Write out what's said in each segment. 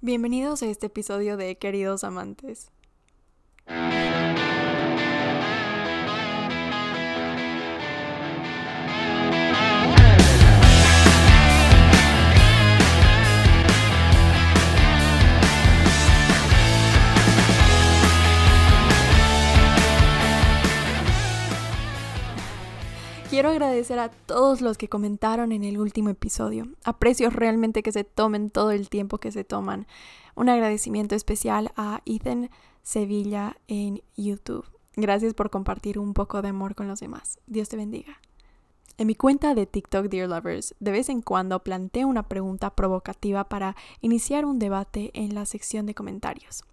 Bienvenidos a este episodio de Queridos Amantes. Quiero agradecer a todos los que comentaron en el último episodio. Aprecio realmente que se tomen todo el tiempo que se toman. Un agradecimiento especial a Ethan Sevilla en YouTube. Gracias por compartir un poco de amor con los demás. Dios te bendiga. En mi cuenta de TikTok Dear Lovers, de vez en cuando planteo una pregunta provocativa para iniciar un debate en la sección de comentarios.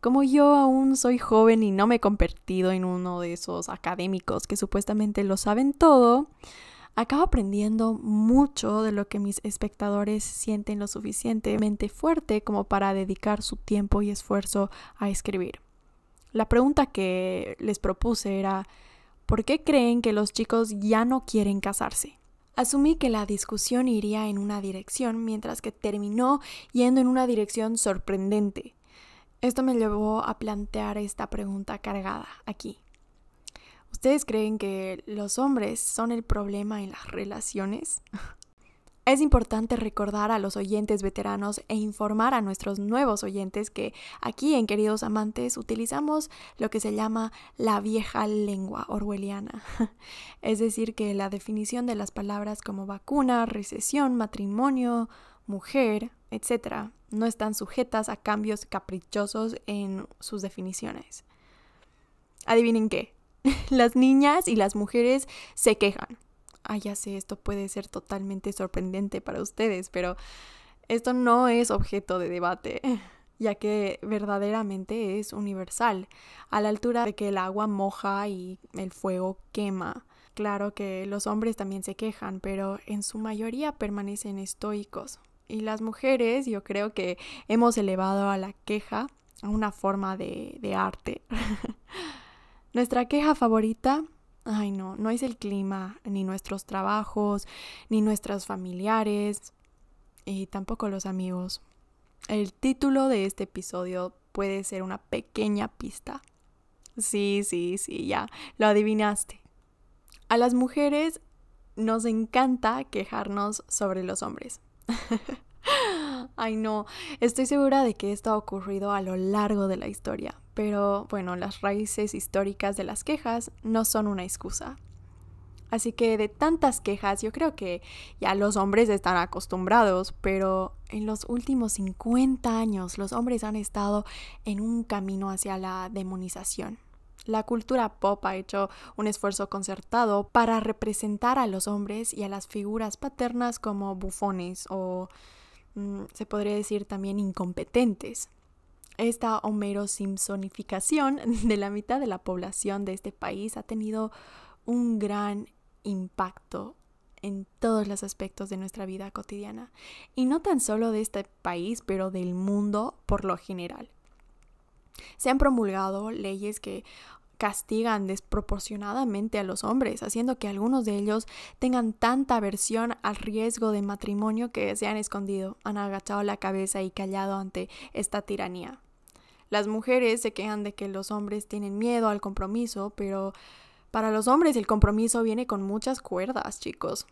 Como yo aún soy joven y no me he convertido en uno de esos académicos que supuestamente lo saben todo, acabo aprendiendo mucho de lo que mis espectadores sienten lo suficientemente fuerte como para dedicar su tiempo y esfuerzo a escribir. La pregunta que les propuse era, ¿por qué creen que los chicos ya no quieren casarse? Asumí que la discusión iría en una dirección, mientras que terminó yendo en una dirección sorprendente. Esto me llevó a plantear esta pregunta cargada aquí. ¿Ustedes creen que los hombres son el problema en las relaciones? Es importante recordar a los oyentes veteranos e informar a nuestros nuevos oyentes que aquí en Queridos Amantes utilizamos lo que se llama la vieja lengua orwelliana. Es decir, que la definición de las palabras como vacuna, recesión, matrimonio, mujer, etcétera, no están sujetas a cambios caprichosos en sus definiciones. Adivinen qué, las niñas y las mujeres se quejan. Ah, ya sé, esto puede ser totalmente sorprendente para ustedes, pero esto no es objeto de debate, ya que verdaderamente es universal, a la altura de que el agua moja y el fuego quema. Claro que los hombres también se quejan, pero en su mayoría permanecen estoicos, y las mujeres yo creo que hemos elevado a la queja a una forma de, de arte. Nuestra queja favorita, ay no, no es el clima, ni nuestros trabajos, ni nuestros familiares, y tampoco los amigos. El título de este episodio puede ser una pequeña pista. Sí, sí, sí, ya, lo adivinaste. A las mujeres nos encanta quejarnos sobre los hombres. Ay no, estoy segura de que esto ha ocurrido a lo largo de la historia, pero bueno, las raíces históricas de las quejas no son una excusa. Así que de tantas quejas, yo creo que ya los hombres están acostumbrados, pero en los últimos 50 años los hombres han estado en un camino hacia la demonización. La cultura pop ha hecho un esfuerzo concertado para representar a los hombres y a las figuras paternas como bufones o mm, se podría decir también incompetentes. Esta Homero Simpsonificación de la mitad de la población de este país ha tenido un gran impacto en todos los aspectos de nuestra vida cotidiana. Y no tan solo de este país, pero del mundo por lo general. Se han promulgado leyes que castigan desproporcionadamente a los hombres, haciendo que algunos de ellos tengan tanta aversión al riesgo de matrimonio que se han escondido, han agachado la cabeza y callado ante esta tiranía. Las mujeres se quejan de que los hombres tienen miedo al compromiso, pero para los hombres el compromiso viene con muchas cuerdas, chicos.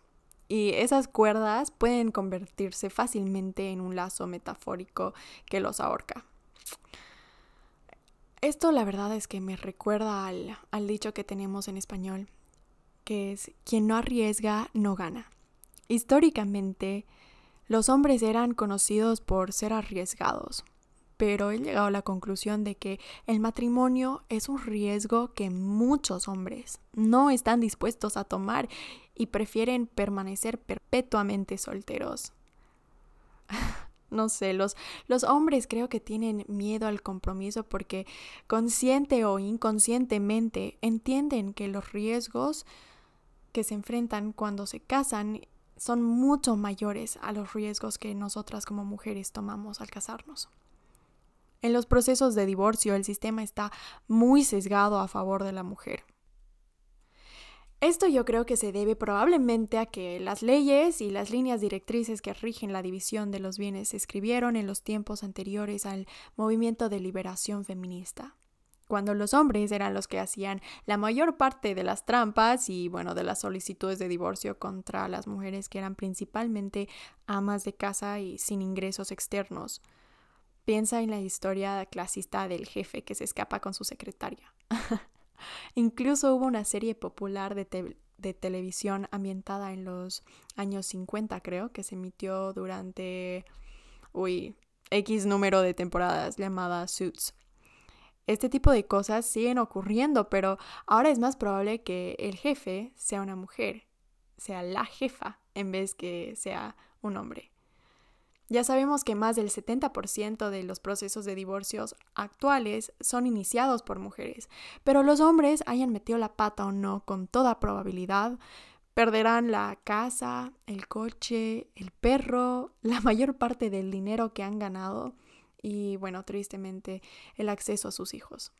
Y esas cuerdas pueden convertirse fácilmente en un lazo metafórico que los ahorca. Esto la verdad es que me recuerda al, dicho que tenemos en español, que es quien no arriesga no gana. Históricamente, los hombres eran conocidos por ser arriesgados, pero he llegado a la conclusión de que el matrimonio es un riesgo que muchos hombres no están dispuestos a tomar y prefieren permanecer perpetuamente solteros. No sé, los, los hombres creo que tienen miedo al compromiso porque consciente o inconscientemente entienden que los riesgos que se enfrentan cuando se casan son mucho mayores a los riesgos que nosotras como mujeres tomamos al casarnos. En los procesos de divorcio el sistema está muy sesgado a favor de la mujer. Esto yo creo que se debe probablemente a que las leyes y las líneas directrices que rigen la división de los bienes se escribieron en los tiempos anteriores al movimiento de liberación feminista cuando los hombres eran los que hacían la mayor parte de las trampas y bueno, de las solicitudes de divorcio contra las mujeres que eran principalmente amas de casa y sin ingresos externos. Piensa en la historia clasista del jefe que se escapa con su secretaria. Incluso hubo una serie popular de, televisión ambientada en los años 50, creo, que se emitió durante, uy, X número de temporadas llamada Suits. Este tipo de cosas siguen ocurriendo, pero ahora es más probable que el jefe sea una mujer, sea la jefa, en vez que sea un hombre. Ya sabemos que más del 70% de los procesos de divorcios actuales son iniciados por mujeres, pero los hombres, hayan metido la pata o no, con toda probabilidad, perderán la casa, el coche, el perro, la mayor parte del dinero que han ganado y, bueno, tristemente, el acceso a sus hijos.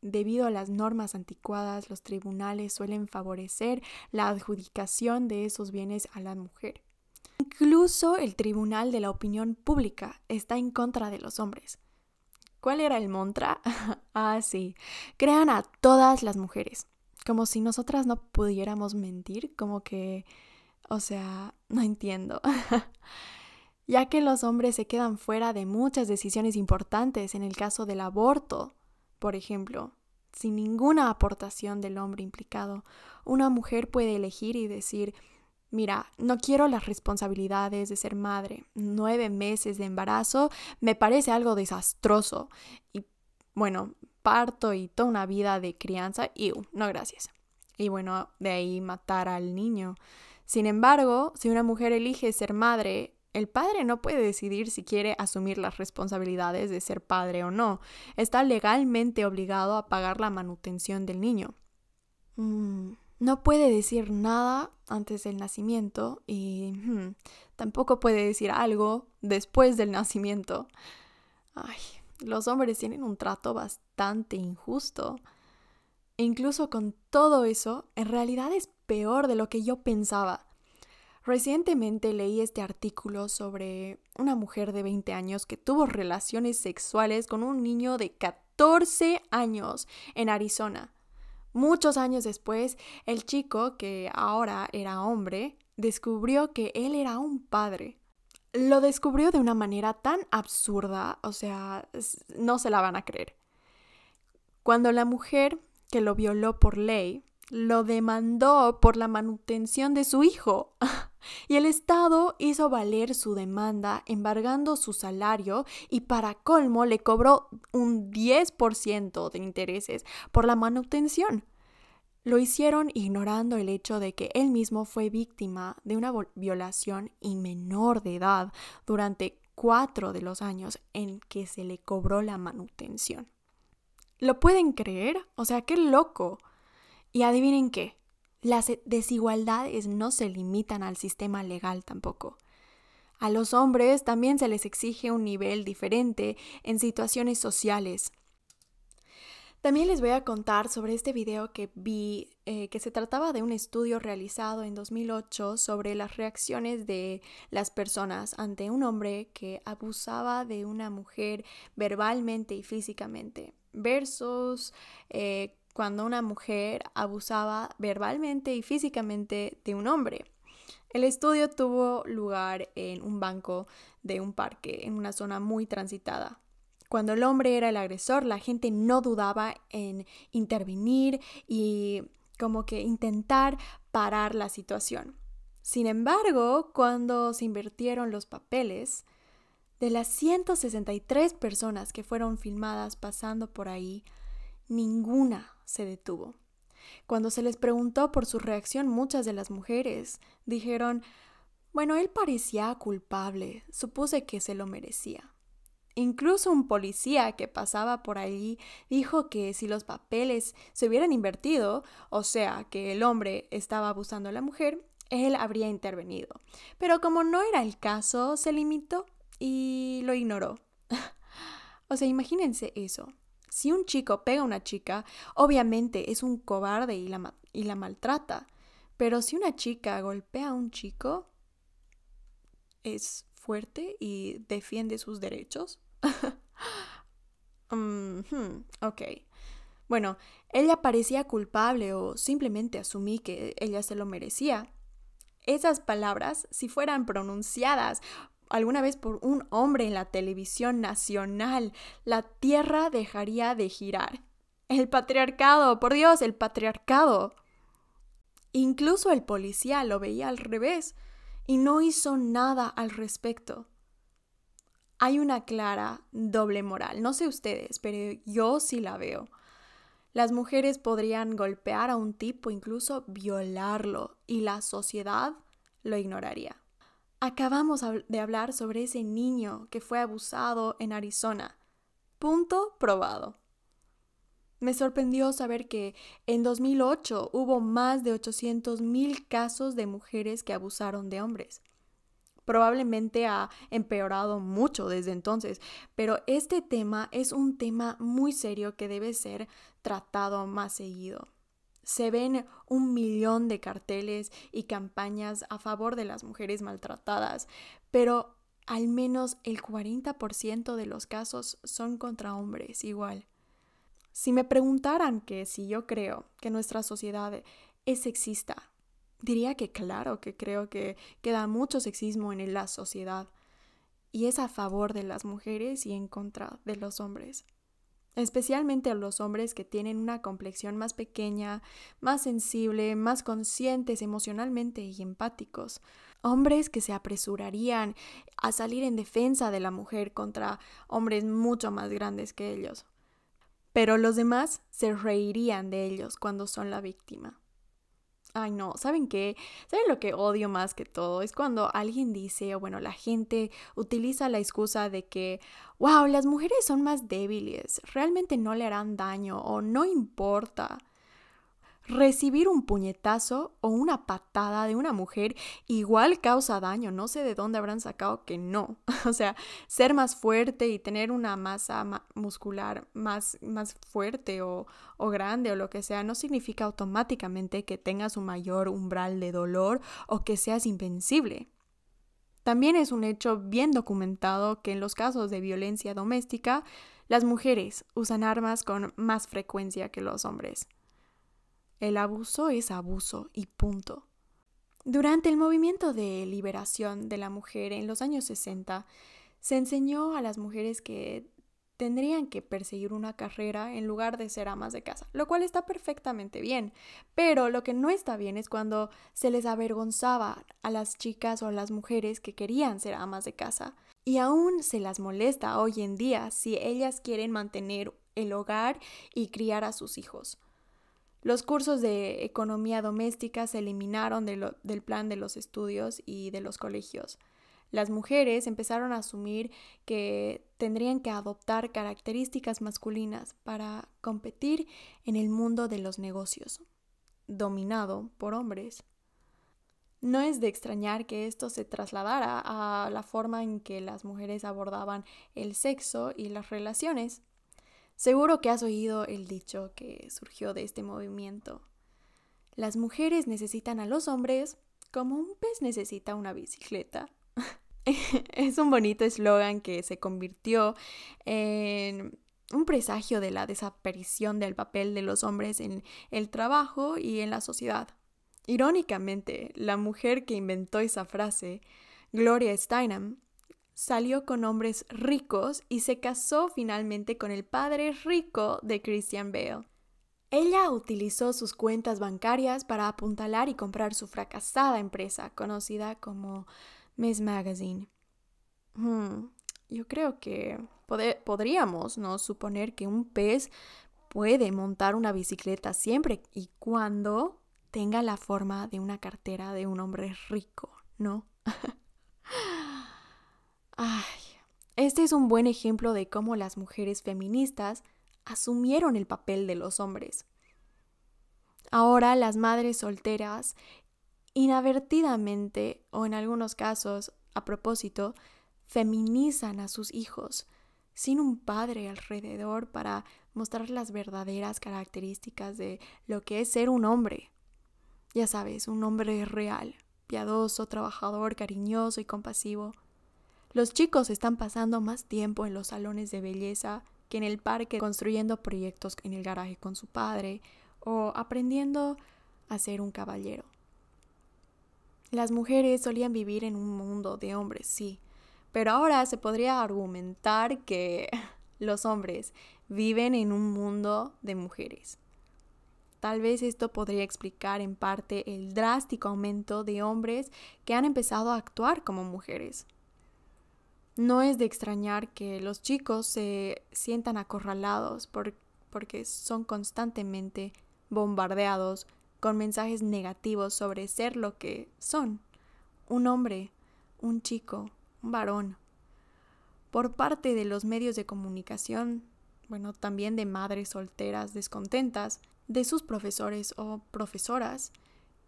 Debido a las normas anticuadas, los tribunales suelen favorecer la adjudicación de esos bienes a la mujer. Incluso el Tribunal de la Opinión Pública está en contra de los hombres. ¿Cuál era el mantra? ah, sí. Crean a todas las mujeres. Como si nosotras no pudiéramos mentir, como que... O sea, no entiendo. ya que los hombres se quedan fuera de muchas decisiones importantes en el caso del aborto, por ejemplo, sin ninguna aportación del hombre implicado, una mujer puede elegir y decir, Mira, no quiero las responsabilidades de ser madre. Nueve meses de embarazo me parece algo desastroso. Y bueno, parto y toda una vida de crianza. y uh, no gracias. Y bueno, de ahí matar al niño. Sin embargo, si una mujer elige ser madre, el padre no puede decidir si quiere asumir las responsabilidades de ser padre o no. Está legalmente obligado a pagar la manutención del niño. Mm. No puede decir nada antes del nacimiento y hmm, tampoco puede decir algo después del nacimiento. Ay, los hombres tienen un trato bastante injusto. E incluso con todo eso, en realidad es peor de lo que yo pensaba. Recientemente leí este artículo sobre una mujer de 20 años que tuvo relaciones sexuales con un niño de 14 años en Arizona. Muchos años después, el chico, que ahora era hombre, descubrió que él era un padre. Lo descubrió de una manera tan absurda, o sea, no se la van a creer. Cuando la mujer que lo violó por ley lo demandó por la manutención de su hijo. Y el Estado hizo valer su demanda embargando su salario y para colmo le cobró un 10% de intereses por la manutención. Lo hicieron ignorando el hecho de que él mismo fue víctima de una violación y menor de edad durante cuatro de los años en que se le cobró la manutención. ¿Lo pueden creer? O sea, qué loco. Y adivinen qué, las e-, desigualdades no se limitan al sistema legal tampoco. A los hombres también se les exige un nivel diferente en situaciones sociales. También les voy a contar sobre este video que vi, eh, que se trataba de un estudio realizado en 2008 sobre las reacciones de las personas ante un hombre que abusaba de una mujer verbalmente y físicamente versus eh, cuando una mujer abusaba verbalmente y físicamente de un hombre. El estudio tuvo lugar en un banco de un parque, en una zona muy transitada. Cuando el hombre era el agresor, la gente no dudaba en intervenir y como que intentar parar la situación. Sin embargo, cuando se invirtieron los papeles, de las 163 personas que fueron filmadas pasando por ahí, ninguna se detuvo. Cuando se les preguntó por su reacción, muchas de las mujeres dijeron, bueno, él parecía culpable, supuse que se lo merecía. Incluso un policía que pasaba por allí dijo que si los papeles se hubieran invertido, o sea, que el hombre estaba abusando a la mujer, él habría intervenido. Pero como no era el caso, se limitó y lo ignoró. o sea, imagínense eso. Si un chico pega a una chica, obviamente es un cobarde y la, maltrata. Pero si una chica golpea a un chico, es fuerte y defiende sus derechos. ok. Bueno, ella parecía culpable o simplemente asumí que ella se lo merecía. Esas palabras, si fueran pronunciadas alguna vez por un hombre en la televisión nacional, la tierra dejaría de girar. El patriarcado, por Dios, el patriarcado. Incluso el policía lo veía al revés y no hizo nada al respecto. Hay una clara doble moral, no sé ustedes, pero yo sí la veo. Las mujeres podrían golpear a un tipo, incluso violarlo, y la sociedad lo ignoraría. Acabamos de hablar sobre ese niño que fue abusado en Arizona. Punto probado. Me sorprendió saber que en 2008 hubo más de 800.000 casos de mujeres que abusaron de hombres. Probablemente ha empeorado mucho desde entonces, pero este tema es un tema muy serio que debe ser tratado más seguido se ven un millón de carteles y campañas a favor de las mujeres maltratadas, pero al menos el 40% de los casos son contra hombres igual. Si me preguntaran que si yo creo que nuestra sociedad es sexista, diría que claro, que creo que queda mucho sexismo en la sociedad y es a favor de las mujeres y en contra de los hombres especialmente a los hombres que tienen una complexión más pequeña, más sensible, más conscientes emocionalmente y empáticos. Hombres que se apresurarían a salir en defensa de la mujer contra hombres mucho más grandes que ellos. Pero los demás se reirían de ellos cuando son la víctima. Ay, no, ¿saben qué? ¿Saben lo que odio más que todo? Es cuando alguien dice, o bueno, la gente utiliza la excusa de que, wow, las mujeres son más débiles, realmente no le harán daño o no importa. Recibir un puñetazo o una patada de una mujer igual causa daño, no sé de dónde habrán sacado que no. O sea, ser más fuerte y tener una masa muscular más, fuerte o, o grande o lo que sea no significa automáticamente que tengas un mayor umbral de dolor o que seas invencible. También es un hecho bien documentado que en los casos de violencia doméstica, las mujeres usan armas con más frecuencia que los hombres. El abuso es abuso y punto. Durante el movimiento de liberación de la mujer en los años 60, se enseñó a las mujeres que tendrían que perseguir una carrera en lugar de ser amas de casa, lo cual está perfectamente bien, pero lo que no está bien es cuando se les avergonzaba a las chicas o a las mujeres que querían ser amas de casa y aún se las molesta hoy en día si ellas quieren mantener el hogar y criar a sus hijos. Los cursos de economía doméstica se eliminaron del plan de los estudios y de los colegios. Las mujeres empezaron a asumir que tendrían que adoptar características masculinas para competir en el mundo de los negocios, dominado por hombres. No es de extrañar que esto se trasladara a la forma en que las mujeres abordaban el sexo y las relaciones. Seguro que has oído el dicho que surgió de este movimiento. Las mujeres necesitan a los hombres como un pez necesita una bicicleta. es un bonito eslogan que se convirtió en un presagio de la desaparición del papel de los hombres en el trabajo y en la sociedad. Irónicamente, la mujer que inventó esa frase, Gloria Steinem, salió con hombres ricos y se casó finalmente con el padre rico de Christian Bale. Ella utilizó sus cuentas bancarias para apuntalar y comprar su fracasada empresa, conocida como Miss Magazine. Hmm, yo creo que podríamos ¿no? suponer que un pez puede montar una bicicleta siempre y cuando tenga la forma de una cartera de un hombre rico, ¿no? Ay, este es un buen ejemplo de cómo las mujeres feministas asumieron el papel de los hombres. Ahora las madres solteras, inadvertidamente o en algunos casos a propósito, feminizan a sus hijos sin un padre alrededor para mostrar las verdaderas características de lo que es ser un hombre. Ya sabes, un hombre real, piadoso, trabajador, cariñoso y compasivo. Los chicos están pasando más tiempo en los salones de belleza que en el parque construyendo proyectos en el garaje con su padre o aprendiendo a ser un caballero. Las mujeres solían vivir en un mundo de hombres, sí, pero ahora se podría argumentar que los hombres viven en un mundo de mujeres. Tal vez esto podría explicar en parte el drástico aumento de hombres que han empezado a actuar como mujeres. No es de extrañar que los chicos se sientan acorralados porque son constantemente bombardeados con mensajes negativos sobre ser lo que son, un hombre, un chico, un varón. Por parte de los medios de comunicación, bueno, también de madres solteras descontentas, de sus profesores o profesoras,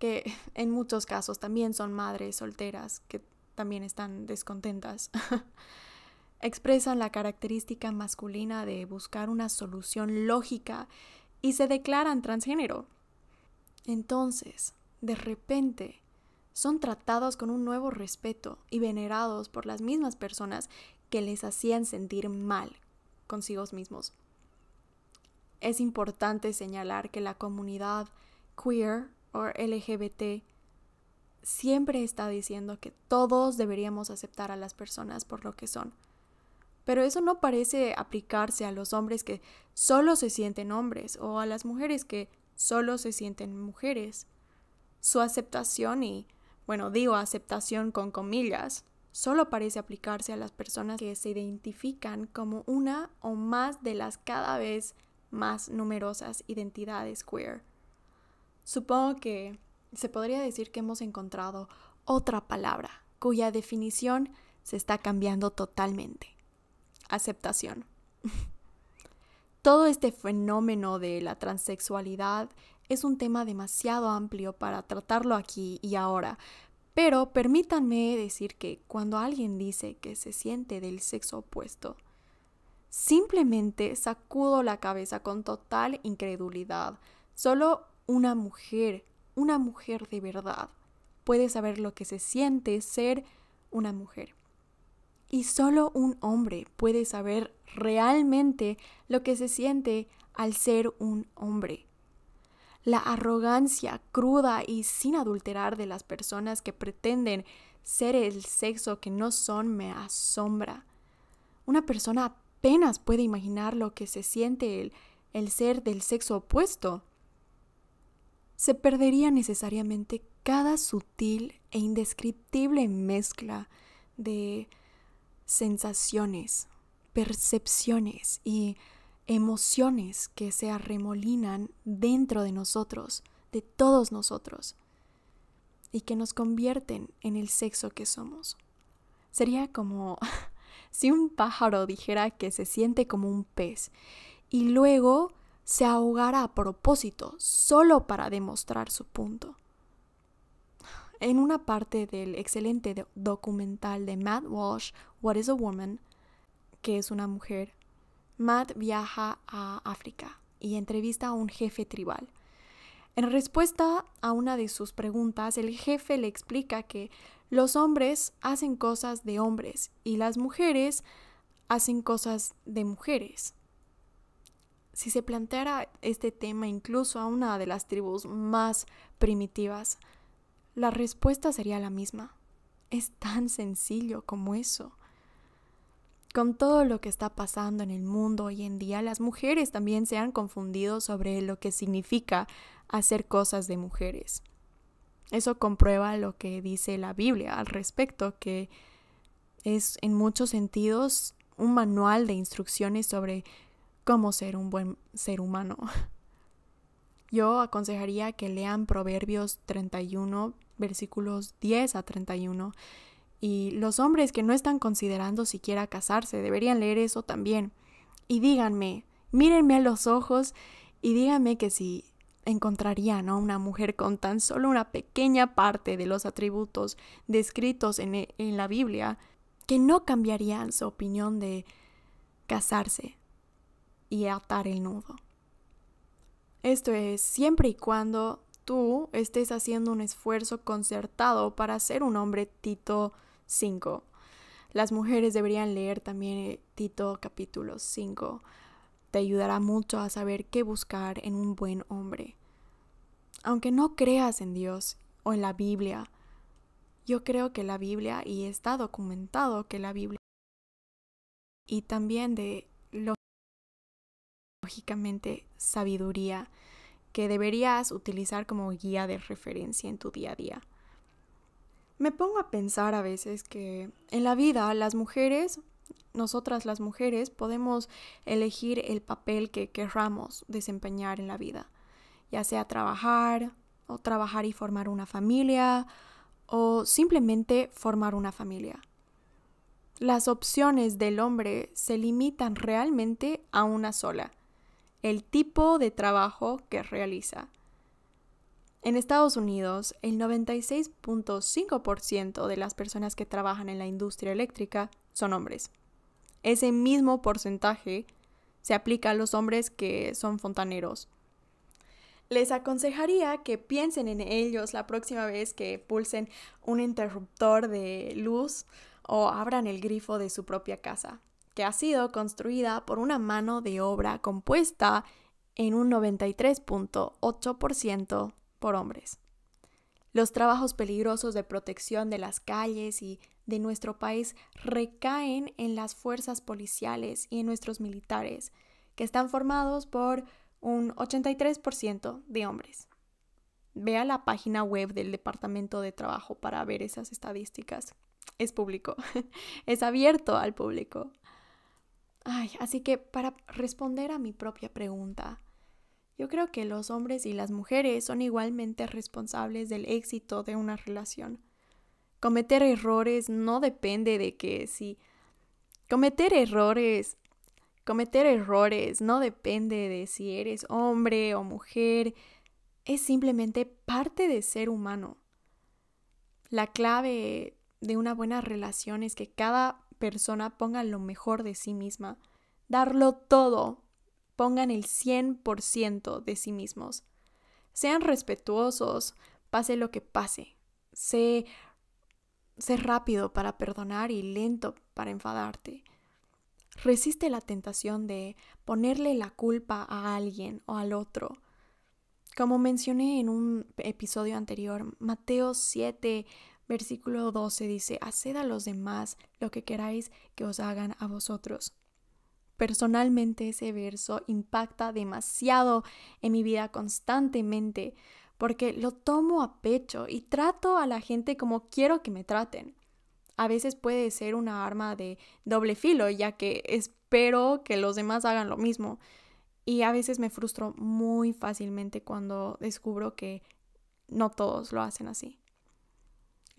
que en muchos casos también son madres solteras que también están descontentas. Expresan la característica masculina de buscar una solución lógica y se declaran transgénero. Entonces, de repente, son tratados con un nuevo respeto y venerados por las mismas personas que les hacían sentir mal consigo mismos. Es importante señalar que la comunidad queer o LGBT siempre está diciendo que todos deberíamos aceptar a las personas por lo que son. Pero eso no parece aplicarse a los hombres que solo se sienten hombres o a las mujeres que solo se sienten mujeres. Su aceptación y, bueno, digo aceptación con comillas, solo parece aplicarse a las personas que se identifican como una o más de las cada vez más numerosas identidades queer. Supongo que se podría decir que hemos encontrado otra palabra cuya definición se está cambiando totalmente. Aceptación. Todo este fenómeno de la transexualidad es un tema demasiado amplio para tratarlo aquí y ahora, pero permítanme decir que cuando alguien dice que se siente del sexo opuesto, simplemente sacudo la cabeza con total incredulidad. Solo una mujer una mujer de verdad puede saber lo que se siente ser una mujer. Y solo un hombre puede saber realmente lo que se siente al ser un hombre. La arrogancia cruda y sin adulterar de las personas que pretenden ser el sexo que no son me asombra. Una persona apenas puede imaginar lo que se siente el, el ser del sexo opuesto se perdería necesariamente cada sutil e indescriptible mezcla de sensaciones, percepciones y emociones que se arremolinan dentro de nosotros, de todos nosotros, y que nos convierten en el sexo que somos. Sería como si un pájaro dijera que se siente como un pez y luego se ahogara a propósito solo para demostrar su punto. En una parte del excelente documental de Matt Walsh, What is a Woman, que es una mujer, Matt viaja a África y entrevista a un jefe tribal. En respuesta a una de sus preguntas, el jefe le explica que los hombres hacen cosas de hombres y las mujeres hacen cosas de mujeres si se planteara este tema incluso a una de las tribus más primitivas, la respuesta sería la misma. Es tan sencillo como eso. Con todo lo que está pasando en el mundo hoy en día, las mujeres también se han confundido sobre lo que significa hacer cosas de mujeres. Eso comprueba lo que dice la Biblia al respecto, que es en muchos sentidos un manual de instrucciones sobre cómo ser un buen ser humano. Yo aconsejaría que lean Proverbios 31, versículos 10 a 31. Y los hombres que no están considerando siquiera casarse deberían leer eso también. Y díganme, mírenme a los ojos y díganme que si encontrarían a una mujer con tan solo una pequeña parte de los atributos descritos en, e, en la Biblia, que no cambiarían su opinión de casarse y atar el nudo. Esto es siempre y cuando tú estés haciendo un esfuerzo concertado para ser un hombre Tito 5. Las mujeres deberían leer también eh, Tito capítulo 5. Te ayudará mucho a saber qué buscar en un buen hombre. Aunque no creas en Dios o en la Biblia, yo creo que la Biblia, y está documentado que la Biblia, y también de los lógicamente sabiduría que deberías utilizar como guía de referencia en tu día a día. Me pongo a pensar a veces que en la vida las mujeres, nosotras las mujeres, podemos elegir el papel que querramos desempeñar en la vida, ya sea trabajar o trabajar y formar una familia o simplemente formar una familia. Las opciones del hombre se limitan realmente a una sola el tipo de trabajo que realiza. En Estados Unidos, el 96.5% de las personas que trabajan en la industria eléctrica son hombres. Ese mismo porcentaje se aplica a los hombres que son fontaneros. Les aconsejaría que piensen en ellos la próxima vez que pulsen un interruptor de luz o abran el grifo de su propia casa que ha sido construida por una mano de obra compuesta en un 93.8% por hombres. Los trabajos peligrosos de protección de las calles y de nuestro país recaen en las fuerzas policiales y en nuestros militares, que están formados por un 83% de hombres. Vea la página web del Departamento de Trabajo para ver esas estadísticas. Es público, es abierto al público. Ay, así que para responder a mi propia pregunta, yo creo que los hombres y las mujeres son igualmente responsables del éxito de una relación. Cometer errores no depende de que si cometer errores cometer errores no depende de si eres hombre o mujer, es simplemente parte de ser humano. La clave de una buena relación es que cada persona ponga lo mejor de sí misma, darlo todo, pongan el 100% de sí mismos. Sean respetuosos, pase lo que pase. Sé, sé rápido para perdonar y lento para enfadarte. Resiste la tentación de ponerle la culpa a alguien o al otro. Como mencioné en un episodio anterior, Mateo 7, Versículo 12 dice, Haced a los demás lo que queráis que os hagan a vosotros. Personalmente ese verso impacta demasiado en mi vida constantemente porque lo tomo a pecho y trato a la gente como quiero que me traten. A veces puede ser una arma de doble filo, ya que espero que los demás hagan lo mismo. Y a veces me frustro muy fácilmente cuando descubro que no todos lo hacen así.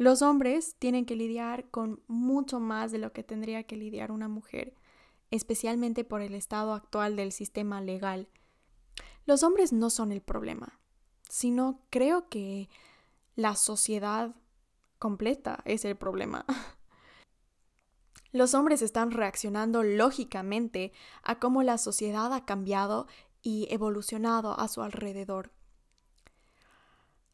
Los hombres tienen que lidiar con mucho más de lo que tendría que lidiar una mujer, especialmente por el estado actual del sistema legal. Los hombres no son el problema, sino creo que la sociedad completa es el problema. Los hombres están reaccionando lógicamente a cómo la sociedad ha cambiado y evolucionado a su alrededor.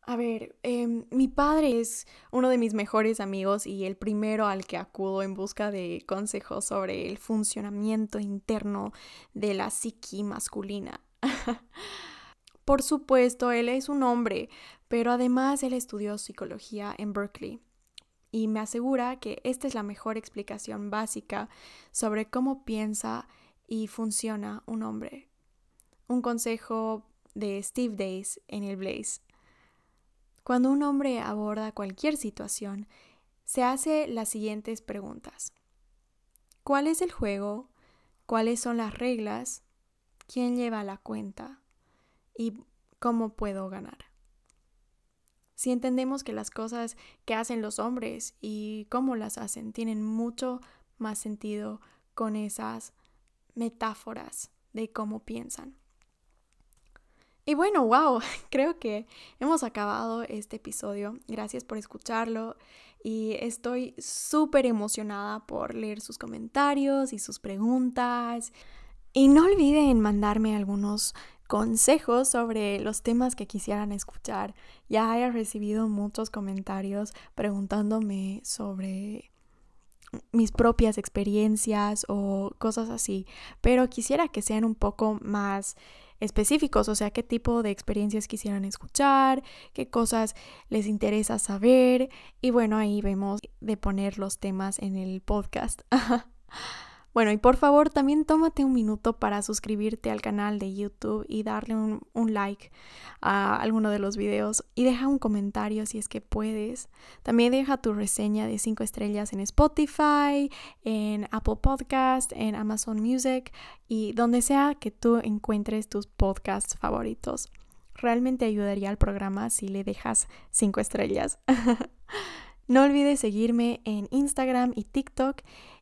A ver, em, mi padre es uno de mis mejores amigos y el primero al que acudo en busca de consejos sobre el funcionamiento interno de la psiqui masculina. Por supuesto, él es un hombre, pero además él estudió psicología en Berkeley y me asegura que esta es la mejor explicación básica sobre cómo piensa y funciona un hombre. Un consejo de Steve Days en el Blaze. Cuando un hombre aborda cualquier situación, se hace las siguientes preguntas. ¿Cuál es el juego? ¿Cuáles son las reglas? ¿Quién lleva la cuenta? ¿Y cómo puedo ganar? Si entendemos que las cosas que hacen los hombres y cómo las hacen tienen mucho más sentido con esas metáforas de cómo piensan. Y bueno, wow, creo que hemos acabado este episodio. Gracias por escucharlo y estoy súper emocionada por leer sus comentarios y sus preguntas. Y no olviden mandarme algunos consejos sobre los temas que quisieran escuchar. Ya he recibido muchos comentarios preguntándome sobre mis propias experiencias o cosas así, pero quisiera que sean un poco más específicos, o sea, qué tipo de experiencias quisieran escuchar, qué cosas les interesa saber y bueno, ahí vemos de poner los temas en el podcast. Bueno, y por favor también tómate un minuto para suscribirte al canal de YouTube y darle un, like a alguno de los videos y deja un comentario si es que puedes. También deja tu reseña de 5 estrellas en Spotify, en Apple Podcast, en Amazon Music y donde sea que tú encuentres tus podcasts favoritos. Realmente ayudaría al programa si le dejas 5 estrellas. no olvides seguirme en Instagram y TikTok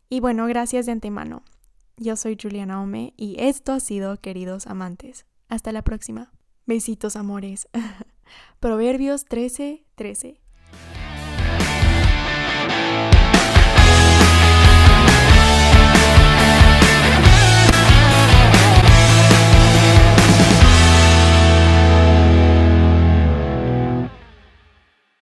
y bueno, gracias de antemano. Yo soy Juliana Ome y esto ha sido Queridos Amantes. Hasta la próxima. Besitos, amores. Proverbios 13.13